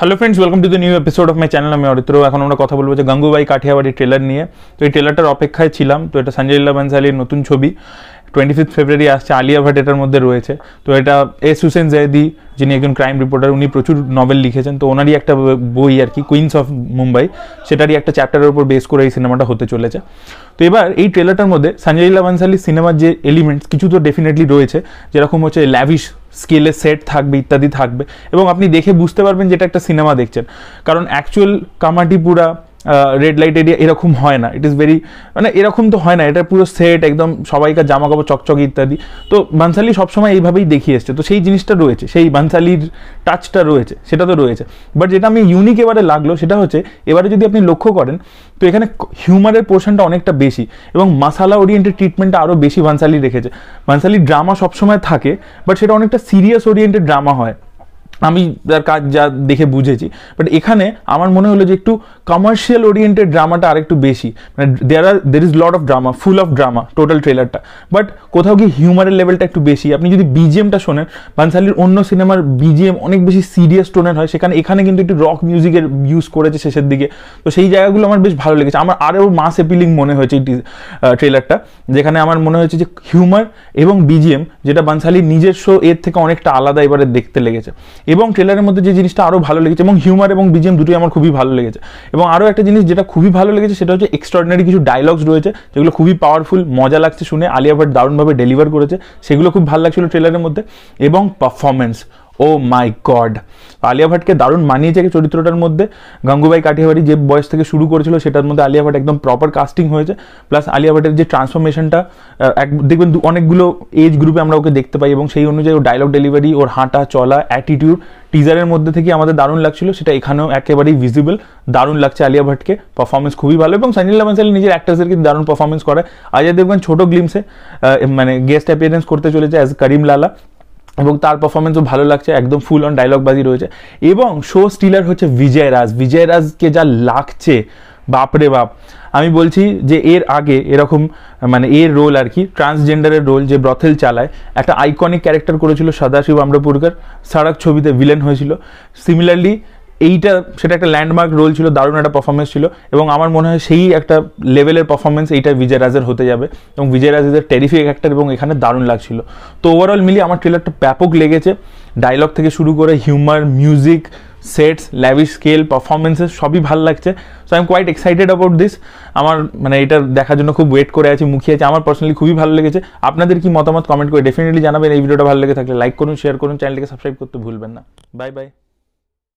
hello friends welcome to the new episode of my channel আমি অরিত্র এখন আমরা কথা বলবো যে গঙ্গুবাই কাঠিয়াবাড়ি ট্রেলার নিয়ে তো এই ট্রেলারটার অপেক্ষায় ছিলাম তো এটা সঞ্জয় লীলা বানসালির নতুন ছবি টোয়েন্টি ফিফথ ফেব্রুয়ারি আসছে আলিয়া ভাট এটার মধ্যে রয়েছে তো এটা এস হুসেন জয়দি যিনি একজন ক্রাইম রিপোর্টার উনি প্রচুর নভেল লিখেছেন তো ওনারই একটা বই আর কি কুইন্স অফ মুম্বাই সেটারই একটা চ্যাপ্টারের উপর বেস করে এই সিনেমাটা হতে চলেছে তো এবার এই ট্রেলারটার মধ্যে সঞ্জয় লীলা বানসালির সিনেমার যে এলিমেন্টস কিছু তো ডেফিনেটলি রয়েছে যেরকম হচ্ছে ল্যাভিশ স্কেলে সেট থাকবে ইত্যাদি থাকবে এবং আপনি দেখে বুঝতে পারবেন যেটা একটা সিনেমা দেখছেন কারণ actual Kamathipura red light area এরকম হয় না ইট ইজ ভেরি মানে এরকম তো হয় না এটা পুরো সেট একদম সবাইকার জামা কাপড় চকচক ইত্যাদি তো বানসালি সবসময় এইভাবেই দেখিয়ে এসছে তো সেই জিনিসটা রয়েছে সেই বানসালির টাচটা রয়েছে সেটা তো রয়েছে বাট যেটা আমি ইউনিক এবারে লাগলো সেটা হচ্ছে এবারে যদি আপনি লক্ষ্য করেন তো এখানে হিউমারের পোর্শনটা অনেকটা বেশি এবং মাসালা ওরিয়েন্টেড ট্রিটমেন্টটা আরও বেশি ভানসালি রেখেছে ভানসালি ড্রামা সবসময় থাকে বাট সেটা অনেকটা সিরিয়াস ওরিয়েন্টেড ড্রামা হয় আমি তার কাজ যা দেখে বুঝেছি বাট এখানে আমার মনে হলো যে একটু কমার্শিয়াল ওরিয়েন্টেড ড্রামাটা আরেকটু বেশি মানে there are there is lot of drama full of drama total ট্রেলারটা বাট কোথাও গিয়ে হিউমারের লেভেলটা একটু বেশি আপনি যদি বিজিএমটা শোনেন বানসালির অন্য সিনেমার বিজিএম অনেক বেশি সিরিয়াস টোনের হয় সেখানে এখানে কিন্তু একটু রক মিউজিকের ইউজ করেছে শেষের দিকে তো সেই জায়গাগুলো আমার বেশ ভালো লেগেছে আমার আরও মাস এপিলিং মনে হয়েছে এই ট্রেলারটা যেখানে আমার মনে হয়েছে যে হিউমার এবং বিজিএম যেটা বানসালি নিজের শো এর থেকে অনেকটা আলাদা এবারে দেখতে লেগেছে এবং ট্রেলারের মধ্যে যে জিনিসটা আরও ভালো লেগেছে এবং হিউমার এবং বিজিএম দুটোই আমার খুবই ভালো লেগেছে এবং আরও একটা জিনিস যেটা খুবই ভালো লেগেছে সেটা হচ্ছে এক্সট্রাঅর্ডিনারি কিছু ডায়লগস রয়েছে যেগুলো খুবই পাওয়ারফুল মজা লাগছে শুনে আলিয়া ভাট দারুণভাবে ডেলিভার করেছে সেগুলো খুব ভালো লাগছিল ট্রেলারের মধ্যে এবং performance oh my god Alia ভাটকে দারুণ মানিয়েছে চরিত্রটার মধ্যে গঙ্গুবাই কাঠিয়াবাড়ি যে বয়স থেকে শুরু করেছিল সেটার মধ্যে আলিয়া ভাট একদম প্রপার কাস্টিং হয়েছে প্লাস আলিয়া ভাটের যে ট্রান্সফরমেশনটা এক দেখবেন অনেকগুলো এজ গ্রুপে আমরা ওকে দেখতে পাই এবং সেই অনুযায়ী ওর ডায়লগ ডেলিভারি ওর হাঁটা চলা অ্যাটিটিউড টিজারের মধ্যে থেকে আমাদের দারুণ লাগছিল সেটা এখানেও একেবারেই ভিজিবল দারুণ লাগছে আলিয়া ভাটকে পারফরমেন্স খুবই ভালো এবং সানিল বানসালি নিজের কিন্তু দারুণ পারফরমেন্স করে আজ দেখবেন ছোটো গ্লিমসে মানে গেস্ট অ্যাপিয়ারেন্স করতে চলেছে অ্যাজ করিম লালা এবং তার পারফরমেন্সও ভালো লাগছে একদম ফুল অন ডায়লগবাজি রয়েছে এবং শো স্টিলার হচ্ছে বিজয় রাজ বিজয় রাজকে যা লাগছে বাপরে বাপ আমি বলছি যে এর আগে এরকম মানে এর রোল আর কি ট্রান্সজেন্ডারের রোল যে ব্রথেল চালায় একটা আইকনিক ক্যারেক্টার করেছিল সদাশিব আমরাপুরকার সারাক ছবিতে ভিলেন হয়েছিল সিমিলারলি এইটা সেটা একটা ল্যান্ডমার্ক রোল ছিল দারুণ একটা পারফরমেন্স ছিল এবং আমার মনে হয় সেই একটা লেভেলের পারফরমেন্স এইটা বিজয় রাজের হতে যাবে এবং বিজয় রাজের টেরিফি এ অ্যাক্টার এবং এখানে দারুণ লাগছিল তো ওভারঅল মিলিয়ে আমার ট্রেলারটা ব্যাপক লেগেছে ডায়লগ থেকে শুরু করে humour music sets lavish scale performances সবই ভালো লাগছে so I am quite excited about this আমার মানে এটা দেখার জন্য খুব ওয়েট করে আছি মুখিয়ে আছে আমার পার্সোনালি খুবই ভালো লেগেছে আপনাদের কি মতামত কমেন্ট করে ডেফিনেটলি জানাবেন এই ভিডিওটা ভালো লেগে থাকলে লাইক করুন শেয়ার করুন চ্যানেলটিকে সাবস্ক্রাইব করতে ভুলবেন না বাই বাই